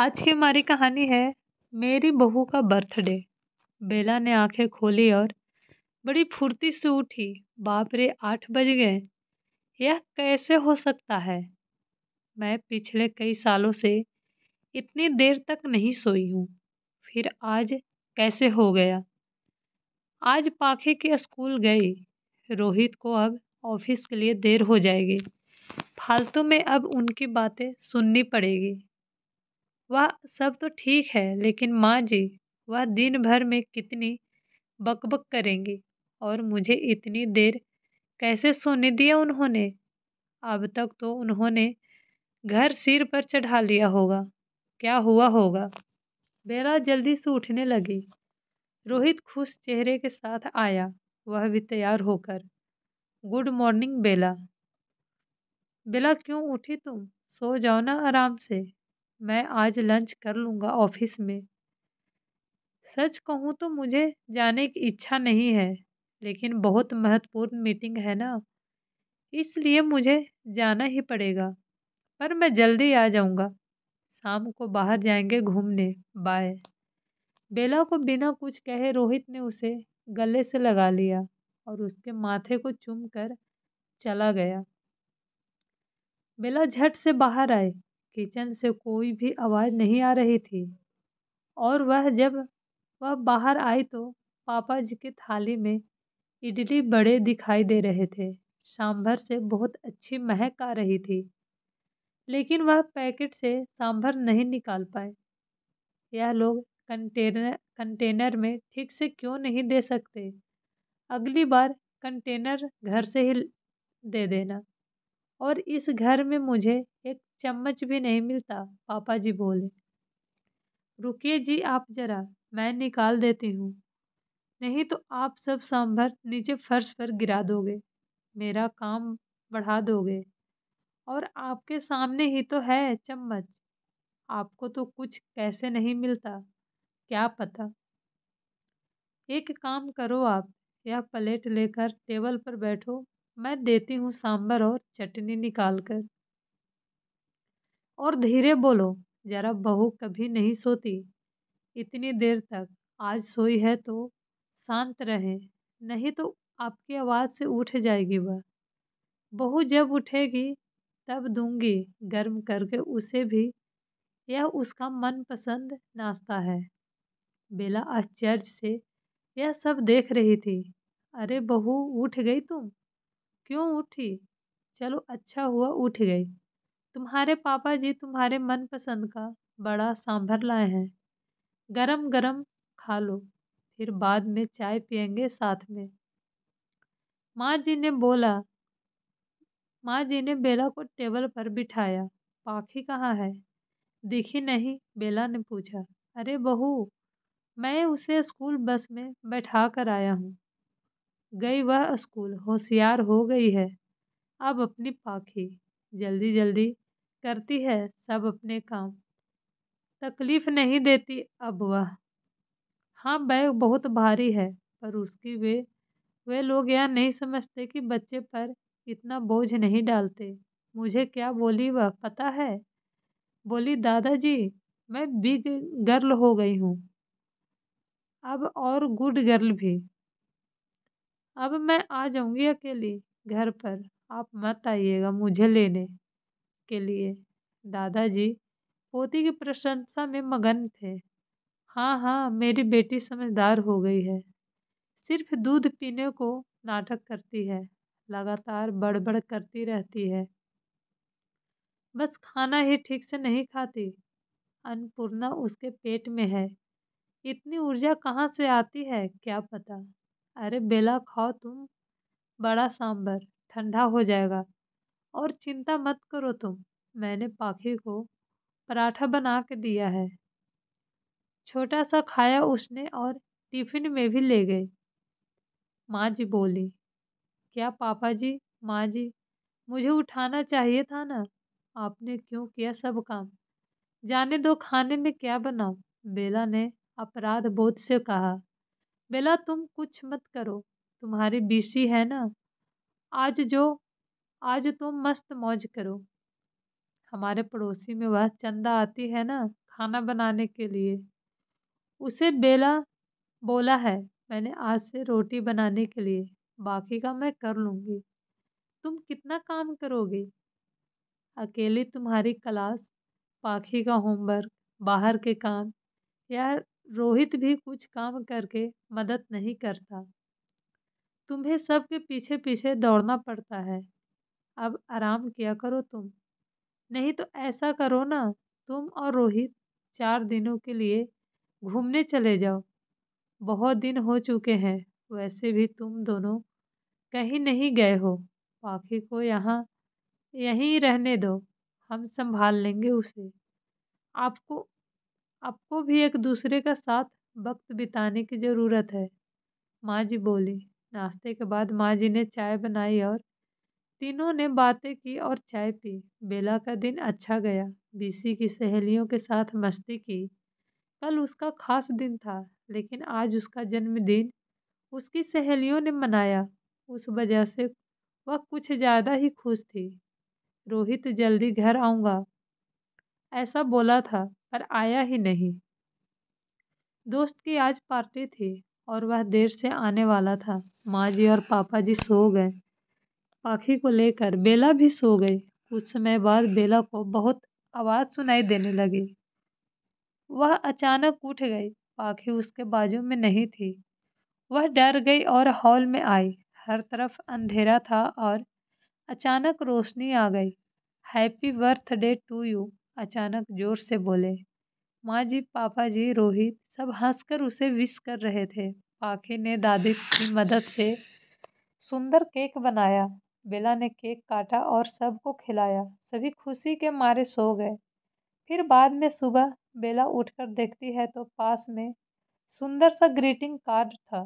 आज की हमारी कहानी है मेरी बहू का बर्थडे बेला ने आंखें खोली और बड़ी फुर्ती से उठी बाप रे आठ बज गए यह कैसे हो सकता है मैं पिछले कई सालों से इतनी देर तक नहीं सोई हूँ फिर आज कैसे हो गया आज पाखे के स्कूल गई रोहित को अब ऑफिस के लिए देर हो जाएगी फालतू में अब उनकी बातें सुननी पड़ेगी वह सब तो ठीक है लेकिन माँ जी वह दिन भर में कितनी बकबक करेंगी और मुझे इतनी देर कैसे सोने दिया उन्होंने अब तक तो उन्होंने घर सिर पर चढ़ा लिया होगा क्या हुआ होगा बेला जल्दी से उठने लगी रोहित खुश चेहरे के साथ आया वह भी तैयार होकर गुड मॉर्निंग बेला बेला क्यों उठी तुम सो जाओ ना आराम से मैं आज लंच कर लूँगा ऑफिस में सच कहूँ तो मुझे जाने की इच्छा नहीं है लेकिन बहुत महत्वपूर्ण मीटिंग है ना इसलिए मुझे जाना ही पड़ेगा पर मैं जल्दी आ जाऊँगा शाम को बाहर जाएंगे घूमने बाय बेला को बिना कुछ कहे रोहित ने उसे गले से लगा लिया और उसके माथे को चूम कर चला गया बेला झट से बाहर आए किचन से कोई भी आवाज़ नहीं आ रही थी और वह जब वह बाहर आई तो पापा जी की थाली में इडली बड़े दिखाई दे रहे थे सांभर से बहुत अच्छी महक आ रही थी लेकिन वह पैकेट से सांभर नहीं निकाल पाए यह लोग कंटेनर कंटेनर में ठीक से क्यों नहीं दे सकते अगली बार कंटेनर घर से ही दे देना और इस घर में मुझे एक चम्मच भी नहीं मिलता पापा जी बोले रुकिए जी आप जरा मैं निकाल देती हूँ नहीं तो आप सब सांभर नीचे फर्श पर गिरा दोगे मेरा काम बढ़ा दोगे और आपके सामने ही तो है चम्मच आपको तो कुछ कैसे नहीं मिलता क्या पता एक काम करो आप यह प्लेट लेकर टेबल पर बैठो मैं देती हूँ सांभर और चटनी निकाल कर और धीरे बोलो जरा बहू कभी नहीं सोती इतनी देर तक आज सोई है तो शांत रहे नहीं तो आपकी आवाज़ से उठ जाएगी वह बहू जब उठेगी तब दूंगी गर्म करके उसे भी यह उसका मनपसंद नाश्ता है बेला आश्चर्य से यह सब देख रही थी अरे बहू उठ गई तुम क्यों उठी चलो अच्छा हुआ उठ गई तुम्हारे पापा जी तुम्हारे मनपसंद का बड़ा सांभर लाए हैं गरम गरम खा लो फिर बाद में चाय पियेंगे साथ में माँ जी ने बोला माँ जी ने बेला को टेबल पर बिठाया पाखी कहाँ है दिखी नहीं बेला ने पूछा अरे बहू मैं उसे स्कूल बस में बैठा कर आया हूँ गई वह स्कूल होशियार हो गई है अब अपनी पाखी जल्दी जल्दी करती है सब अपने काम तकलीफ नहीं देती अब वह हाँ बैग बहुत भारी है पर उसकी वे वे लोग यह नहीं समझते कि बच्चे पर इतना बोझ नहीं डालते मुझे क्या बोली वह पता है बोली दादाजी मैं बिग गर्ल हो गई हूँ अब और गुड गर्ल भी अब मैं आ जाऊँगी अकेली घर पर आप मत आइएगा मुझे लेने के लिए दादाजी पोती की प्रशंसा में मगन थे हाँ हाँ मेरी बेटी समझदार हो गई है सिर्फ दूध पीने को नाटक करती है लगातार बड़बड़ करती रहती है बस खाना ही ठीक से नहीं खाती अन्नपूर्णा उसके पेट में है इतनी ऊर्जा कहाँ से आती है क्या पता अरे बेला खाओ तुम बड़ा सांबर ठंडा हो जाएगा और चिंता मत करो तुम मैंने पाखी को पराठा बना के दिया है छोटा सा खाया उसने और टिफिन में भी ले गए माँ जी बोली क्या पापा जी माँ जी मुझे उठाना चाहिए था ना आपने क्यों किया सब काम जाने दो खाने में क्या बनाऊ बेला ने अपराध बोध से कहा बेला तुम कुछ मत करो तुम्हारी बीसी है ना आज जो आज तुम मस्त मौज करो हमारे पड़ोसी में वह चंदा आती है ना खाना बनाने के लिए उसे बेला बोला है मैंने आज से रोटी बनाने के लिए बाकी का मैं कर लूँगी तुम कितना काम करोगे अकेली तुम्हारी क्लास पाखी का होमवर्क बाहर के काम या रोहित भी कुछ काम करके मदद नहीं करता तुम्हें सबके पीछे पीछे दौड़ना पड़ता है अब आराम किया करो तुम नहीं तो ऐसा करो ना तुम और रोहित चार दिनों के लिए घूमने चले जाओ बहुत दिन हो चुके हैं वैसे भी तुम दोनों कहीं नहीं गए हो पाखी को यहाँ यहीं रहने दो हम संभाल लेंगे उसे आपको आपको भी एक दूसरे का साथ वक्त बिताने की ज़रूरत है माँ जी बोली नाश्ते के बाद माँ जी ने चाय बनाई और तीनों ने बातें की और चाय पी बेला का दिन अच्छा गया बीसी की सहेलियों के साथ मस्ती की कल उसका खास दिन था लेकिन आज उसका जन्मदिन उसकी सहेलियों ने मनाया उस वजह से वह कुछ ज़्यादा ही खुश थी रोहित जल्दी घर आऊँगा ऐसा बोला था पर आया ही नहीं दोस्त की आज पार्टी थी और वह देर से आने वाला था माँ जी और पापा जी सो गए पाखी को लेकर बेला भी सो गई कुछ समय बाद बेला को बहुत आवाज़ सुनाई देने लगी वह अचानक उठ गई पाखी उसके बाजू में नहीं थी वह डर गई और हॉल में आई हर तरफ अंधेरा था और अचानक रोशनी आ गई हैप्पी बर्थडे टू यू अचानक जोर से बोले माँ जी पापा जी रोहित सब हंसकर उसे विश कर रहे थे पाखी ने दादी की मदद से सुंदर केक बनाया बेला ने केक काटा और सबको खिलाया सभी खुशी के मारे सो गए फिर बाद में सुबह बेला उठकर देखती है तो पास में सुंदर सा ग्रीटिंग कार्ड था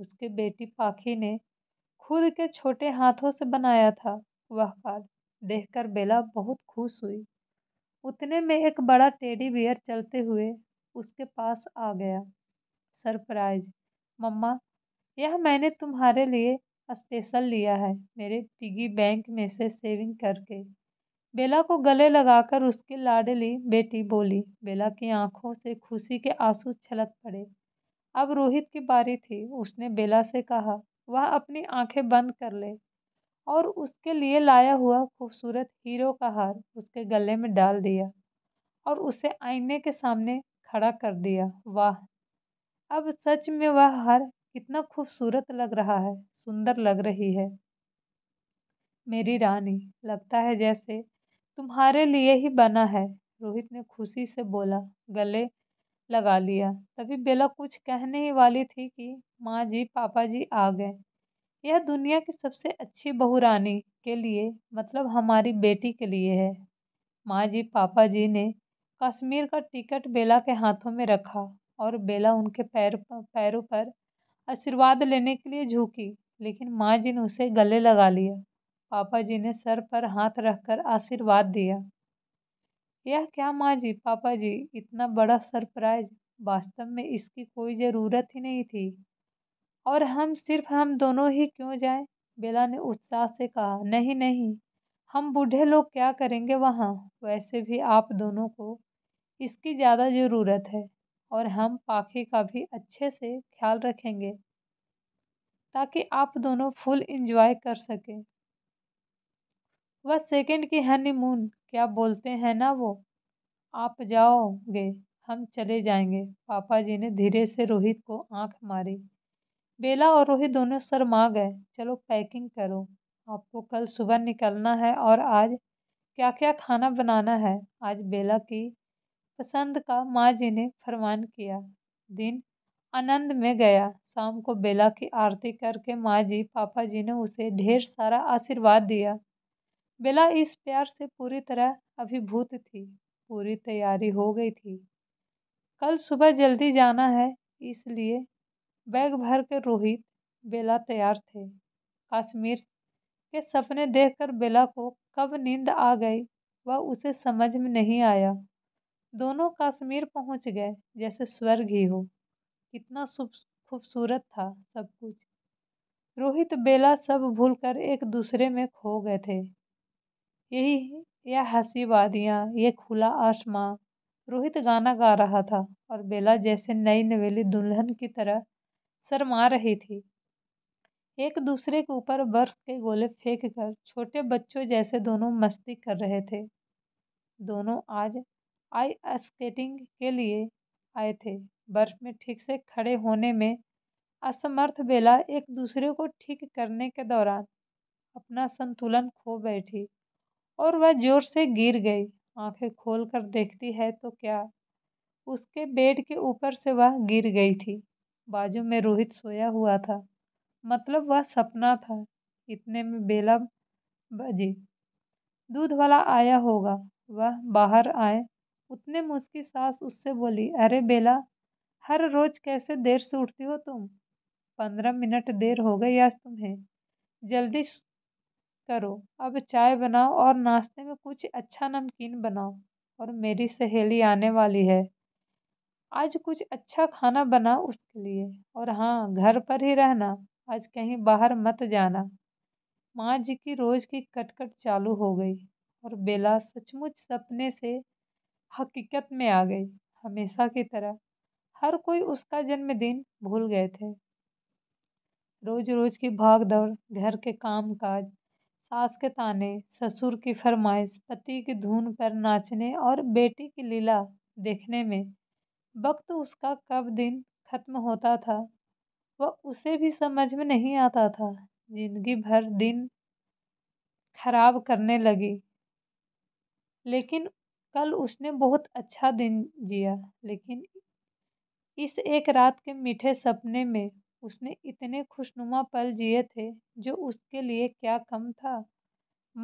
उसके बेटी पाखी ने खुद के छोटे हाथों से बनाया था वह कार्ड देखकर बेला बहुत खुश हुई उतने में एक बड़ा टेडी बियर चलते हुए उसके पास आ गया सरप्राइज मम्मा यह मैंने तुम्हारे लिए स्पेशल लिया है मेरे पिगी बैंक में से सेविंग करके बेला को गले लगाकर उसकी लाडली बेटी बोली बेला की आंखों से खुशी के आंसू छलक पड़े अब रोहित की बारी थी उसने बेला से कहा वह अपनी आंखें बंद कर ले और उसके लिए लाया हुआ खूबसूरत हीरो का हार उसके गले में डाल दिया और उसे आईने के सामने खड़ा कर दिया वाह अब सच में वह हार कितना खूबसूरत लग रहा है सुंदर लग रही है मेरी रानी लगता है जैसे तुम्हारे लिए ही बना है रोहित ने खुशी से बोला गले लगा लिया तभी बेला कुछ कहने ही वाली थी कि माँ जी पापा जी आ गए यह दुनिया की सबसे अच्छी बहू रानी के लिए मतलब हमारी बेटी के लिए है माँ जी पापा जी ने कश्मीर का टिकट बेला के हाथों में रखा और बेला उनके पैर पैरों पर आशीर्वाद लेने के लिए झुकी लेकिन माँ जी ने उसे गले लगा लिया पापा जी ने सर पर हाथ रखकर आशीर्वाद दिया यह क्या माँ जी पापा जी इतना बड़ा सरप्राइज वास्तव में इसकी कोई ज़रूरत ही नहीं थी और हम सिर्फ हम दोनों ही क्यों जाएं? बेला ने उत्साह से कहा नहीं नहीं हम बूढ़े लोग क्या करेंगे वहाँ वैसे भी आप दोनों को इसकी ज़्यादा ज़रूरत है और हम पाखी का भी अच्छे से ख्याल रखेंगे ताकि आप दोनों फुल इंजॉय कर सकें वह सेकंड की हनीमून क्या बोलते हैं ना वो आप जाओगे हम चले जाएंगे पापा जी ने धीरे से रोहित को आंख मारी बेला और रोहित दोनों शर्मा गए चलो पैकिंग करो आपको कल सुबह निकलना है और आज क्या क्या खाना बनाना है आज बेला की पसंद का माँ जी ने फरमान किया दिन आनंद में गया शाम को बेला की आरती करके माँ जी पापा जी ने उसे ढेर सारा आशीर्वाद दिया बेला इस प्यार से पूरी तरह अभिभूत थी पूरी तैयारी हो गई थी कल सुबह जल्दी जाना है इसलिए बैग भर के रोहित बेला तैयार थे कश्मीर के सपने देखकर बेला को कब नींद आ गई वह उसे समझ में नहीं आया दोनों कश्मीर पहुंच गए जैसे स्वर्ग ही हो कितना खूबसूरत था सब कुछ रोहित बेला सब भूलकर एक दूसरे में खो गए थे यही यह हंसी वादियाँ ये खुला आसमां रोहित गाना गा रहा था और बेला जैसे नई नवेली दुल्हन की तरह शरमा रही थी एक दूसरे के ऊपर बर्फ के गोले फेंक कर छोटे बच्चों जैसे दोनों मस्ती कर रहे थे दोनों आज आई स्केटिंग के लिए आए थे बर्फ में ठीक से खड़े होने में असमर्थ बेला एक दूसरे को ठीक करने के दौरान अपना संतुलन खो बैठी और वह जोर से गिर गई आंखें खोलकर देखती है तो क्या उसके बेड के ऊपर से वह गिर गई थी बाजू में रोहित सोया हुआ था मतलब वह सपना था इतने में बेला बजी दूध वाला आया होगा वह बाहर आए उतने में उसकी सास उससे बोली अरे बेला हर रोज कैसे देर से उठती हो तुम पंद्रह मिनट देर हो गई आज तुम्हें जल्दी करो अब चाय बनाओ और नाश्ते में कुछ अच्छा नमकीन बनाओ और मेरी सहेली आने वाली है आज कुछ अच्छा खाना बनाओ उसके लिए और हाँ घर पर ही रहना आज कहीं बाहर मत जाना माँ जी की रोज़ की कटकट चालू हो गई और बेला सचमुच सपने से हकीकत में आ गई हमेशा की तरह हर कोई उसका जन्मदिन भूल गए थे रोज रोज की भाग दौड़ घर के काम काज सास के ताने ससुर की फरमाइश पति की धुन पर नाचने और बेटी की लीला देखने में वक्त उसका कब दिन खत्म होता था वह उसे भी समझ में नहीं आता था जिंदगी भर दिन खराब करने लगी लेकिन कल उसने बहुत अच्छा दिन जिया लेकिन इस एक रात के मीठे सपने में उसने इतने खुशनुमा पल जिए थे जो उसके लिए क्या कम था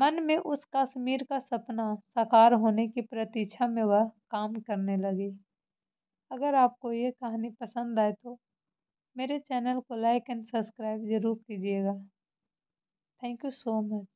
मन में उस कश्मीर का सपना साकार होने की प्रतीक्षा में वह काम करने लगी अगर आपको ये कहानी पसंद आए तो मेरे चैनल को लाइक एंड सब्सक्राइब ज़रूर कीजिएगा थैंक यू सो मच